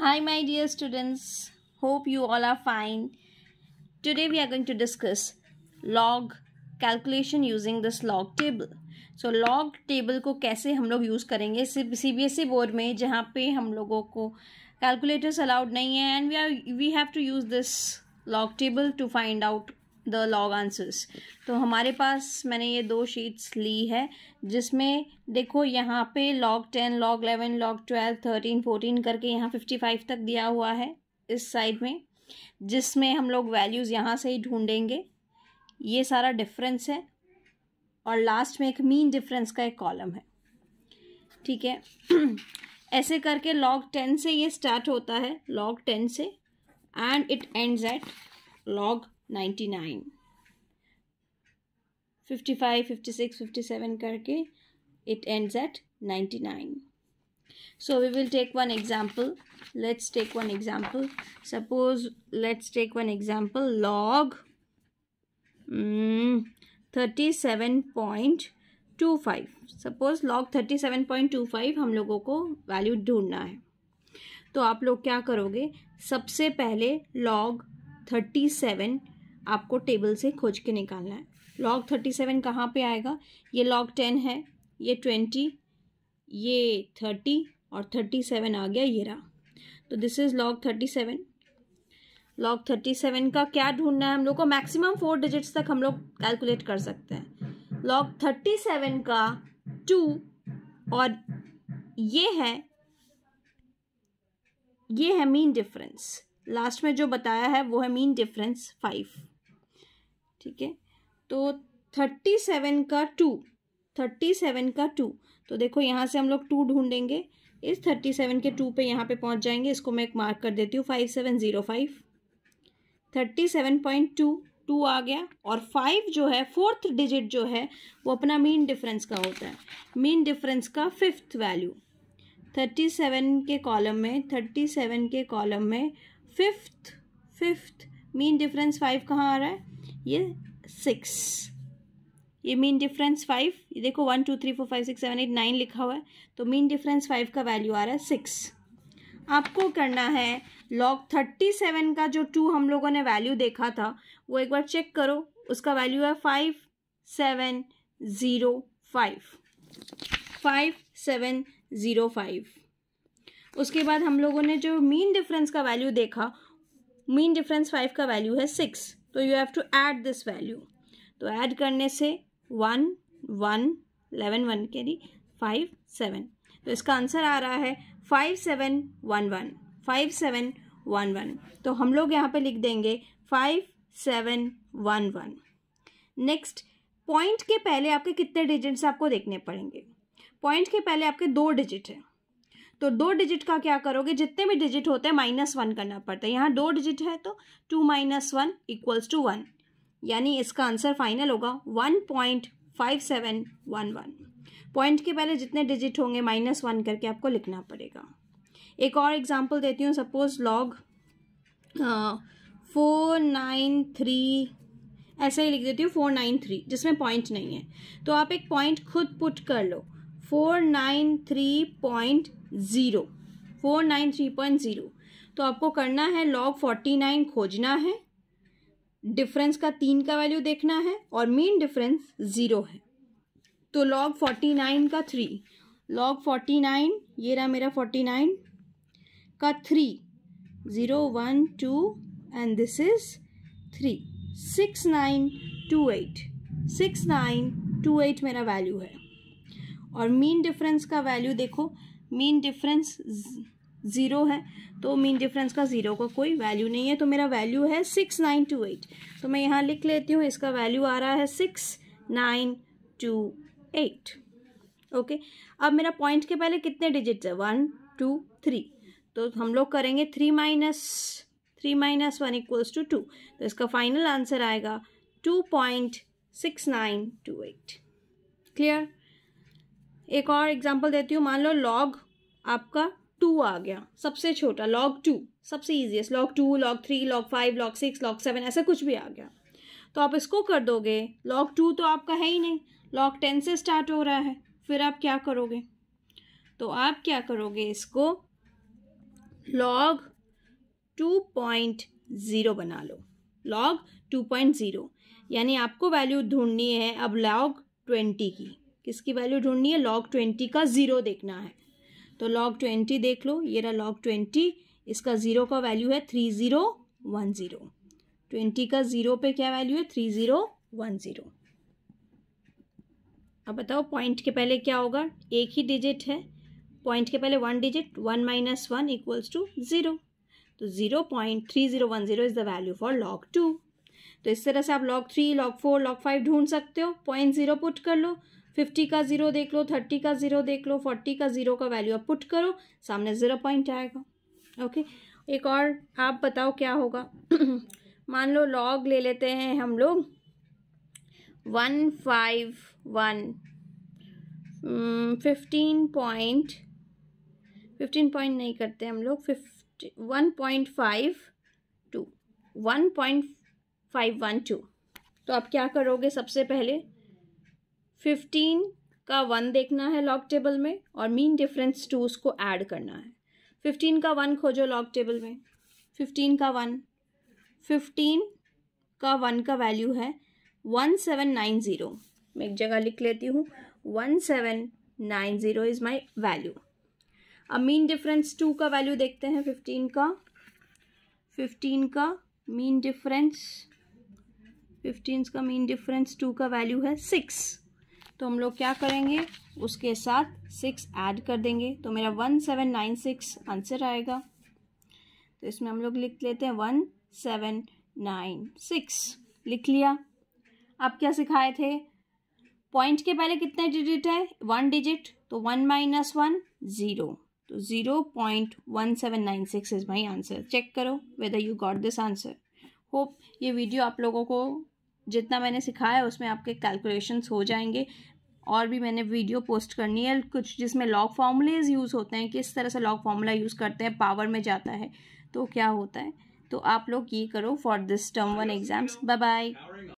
Hi my dear students, hope you all are fine. Today we are going to discuss log calculation using this log table. So log table को कैसे हम लोग use करेंगे C B S E board में जहाँ पे हम लोगों को कैलकुलेटर्स अलाउड नहीं है and we are we have to use this log table to find out the log answers तो हमारे पास मैंने ये दो शीट्स ली है जिसमें देखो यहाँ पे log ten log eleven log twelve thirteen fourteen करके यहाँ फिफ्टी फाइव तक दिया हुआ है इस साइड में जिसमें हम लोग वैल्यूज़ यहाँ से ही ढूंढेंगे ये सारा डिफरेंस है और लास्ट में एक मीन डिफरेंस का एक कॉलम है ठीक है ऐसे करके लॉग टेन से ये स्टार्ट होता है लॉग टेन से and it ends at log ninety nine fifty five fifty six fifty seven करके it ends at 99 so we will take one example let's take one example suppose let's take one example log mm, 37.25 suppose log 37.25 हम लोगों को value ढूंढना है तो आप लोग क्या करोगे सबसे पहले log 37 आपको टेबल से खोज के निकालना है लॉग थर्टी सेवन कहाँ पर आएगा ये लॉग टेन है ये ट्वेंटी ये थर्टी और थर्टी सेवन आ गया ये रहा तो this is log thirty seven log thirty seven का क्या ढूंढना है हम लोग को मैक्सिमम फोर डिजिट्स तक हम लोग कैलकुलेट कर सकते हैं लॉग थर्टी सेवन का टू और ये है ये है मीन डिफरेंस लास्ट में जो बताया है वो है मीन डिफरेंस फाइव ठीक है तो थर्टी सेवन का टू थर्टी सेवन का टू तो देखो यहाँ से हम लोग टू ढूंढेंगे इस थर्टी सेवन के टू पे यहाँ पे पहुँच जाएंगे इसको मैं एक मार्क कर देती हूँ five seven zero five thirty seven point two two आ गया और फाइव जो है फोर्थ डिजिट जो है वो अपना मीन डिफरेंस का होता है मीन डिफरेंस का फिफ्थ वैल्यू थर्टी सेवन के कॉलम में थर्टी सेवन के कॉलम में fifth fifth mean difference five कहाँ आ रहा है ये सिक्स ये मीन डिफरेंस फाइव ये देखो one two three four five six seven eight nine लिखा हुआ है तो मीन डिफरेंस फाइव का वैल्यू आ रहा है सिक्स आपको करना है लॉग थर्टी सेवन का जो टू हम लोगों ने वैल्यू देखा था वो एक बार चेक करो उसका वैल्यू है five seven zero five five seven zero five उसके बाद हम लोगों ने जो मीन डिफरेंस का वैल्यू देखा मीन डिफरेंस फाइव का वैल्यू है सिक्स तो you have to add this value तो ऐड करने से वन वन एलेवन वन के लिए फाइव सेवन तो इसका आंसर आ रहा है five seven one one five seven one one तो हम लोग यहाँ पे लिख देंगे five seven one one next point के पहले आपके कितने डिजिट्स आपको देखने पड़ेंगे पॉइंट के पहले आपके दो डिजिट हैं तो दो डिजिट का क्या करोगे जितने भी डिजिट होते हैं माइनस वन करना पड़ता है यहाँ दो डिजिट है तो two minus one equals to one यानी इसका आंसर फाइनल होगा one point five seven one one point के पहले जितने डिजिट होंगे माइनस वन करके आपको लिखना पड़ेगा एक और एग्जाम्पल देती हूँ suppose log four nine three ऐसे ही लिख देती हूँ फोर नाइन थ्री जिसमें पॉइंट नहीं है तो आप एक पॉइंट खुद पुट कर लो four nine three point zero four nine three point zero तो आपको करना है लॉग फोर्टी नाइन खोजना है डिफरेंस का तीन का वैल्यू देखना है और मेन डिफरेंस ज़ीरो है तो लॉग फोर्टी नाइन का थ्री लॉग फोर्टी नाइन ये रहा मेरा फोर्टी नाइन का three zero one two and this is three six nine two eight six nine two eight मेरा वैल्यू है और मीन डिफरेंस का वैल्यू देखो मीन डिफरेंस ज़ीरो है तो मीन डिफरेंस का ज़ीरो का कोई वैल्यू नहीं है तो मेरा वैल्यू है सिक्स नाइन टू एट तो मैं यहाँ लिख लेती हूँ इसका वैल्यू आ रहा है six nine two eight okay अब मेरा पॉइंट के पहले कितने डिजिट्स है वन टू थ्री तो हम लोग करेंगे three minus three minus one equals to two तो इसका फाइनल आंसर आएगा two point six nine two eight clear एक और एग्जाम्पल देती हूँ मान लो लॉग आपका टू आ गया सबसे छोटा लॉग टू सबसे easiest log two log three log five log six log seven ऐसा कुछ भी आ गया तो आप इसको कर दोगे लॉग टू तो आपका है ही नहीं लॉग टेन से स्टार्ट हो रहा है फिर आप क्या करोगे तो आप क्या करोगे इसको लॉग टू पॉइंट ज़ीरो बना लो लॉग टू पॉइंट ज़ीरो यानी आपको वैल्यू ढूंढनी है अब लॉग ट्वेंटी की किसकी वैल्यू ढूंढनी है लॉग ट्वेंटी का ज़ीरो देखना है तो लॉग ट्वेंटी देख लो ये रहा लॉग ट्वेंटी इसका ज़ीरो का वैल्यू है three zero one zero twenty का ज़ीरो पे क्या वैल्यू है थ्री ज़ीरो वन ज़ीरो अब बताओ पॉइंट के पहले क्या होगा एक ही डिजिट है पॉइंट के पहले one digit one minus one equals to zero तो zero point three zero one zero is the value for log two तो इस तरह से आप log three log four log five ढूंढ सकते हो पॉइंट ज़ीरो पुट कर लो फिफ्टी का ज़ीरो देख लो थर्टी का ज़ीरो देख लो फोर्टी का ज़ीरो का वैल्यू आप पुट करो सामने ज़ीरो पॉइंट आएगा ओके एक और आप बताओ क्या होगा मान लो लॉग ले लेते हैं हम लोग one five one fifteen point fifteen point नहीं करते हम लोग fifty one point five two one point five one two तो आप क्या करोगे सबसे पहले फिफ्टीन का वन देखना है लॉक टेबल में और मीन डिफरेंस टू उसको ऐड करना है फिफ्टीन का वन खोजो लॉक टेबल में फिफ्टीन का वन फिफ्टीन का वन का वैल्यू है वन सेवन नाइन ज़ीरो मैं एक जगह लिख लेती हूँ one seven nine zero is my value अब मीन डिफरेंस टू का वैल्यू देखते हैं फिफ्टीन का फिफ्टीन का मीन डिफरेंस फिफ्टीन का मीन डिफरेंस टू का वैल्यू है सिक्स तो हम लोग क्या करेंगे उसके साथ सिक्स ऐड कर देंगे तो मेरा one seven nine six answer आएगा तो इसमें हम लोग लिख लेते हैं वन सेवन नाइन सिक्स लिख लिया आप क्या सिखाए थे पॉइंट के पहले कितने डिजिट है वन डिजिट तो वन माइनस वन ज़ीरो तो zero point one seven nine six is my answer check करो whether you got this answer hope ये वीडियो आप लोगों को जितना मैंने सिखाया उसमें आपके कैलकुलेशंस हो जाएंगे और भी मैंने वीडियो पोस्ट करनी है कुछ जिसमें लॉग फार्मूलेज यूज़ होते हैं किस तरह से लॉग फार्मूला यूज़ करते हैं पावर में जाता है तो क्या होता है तो आप लोग ये करो for this term one exams bye bye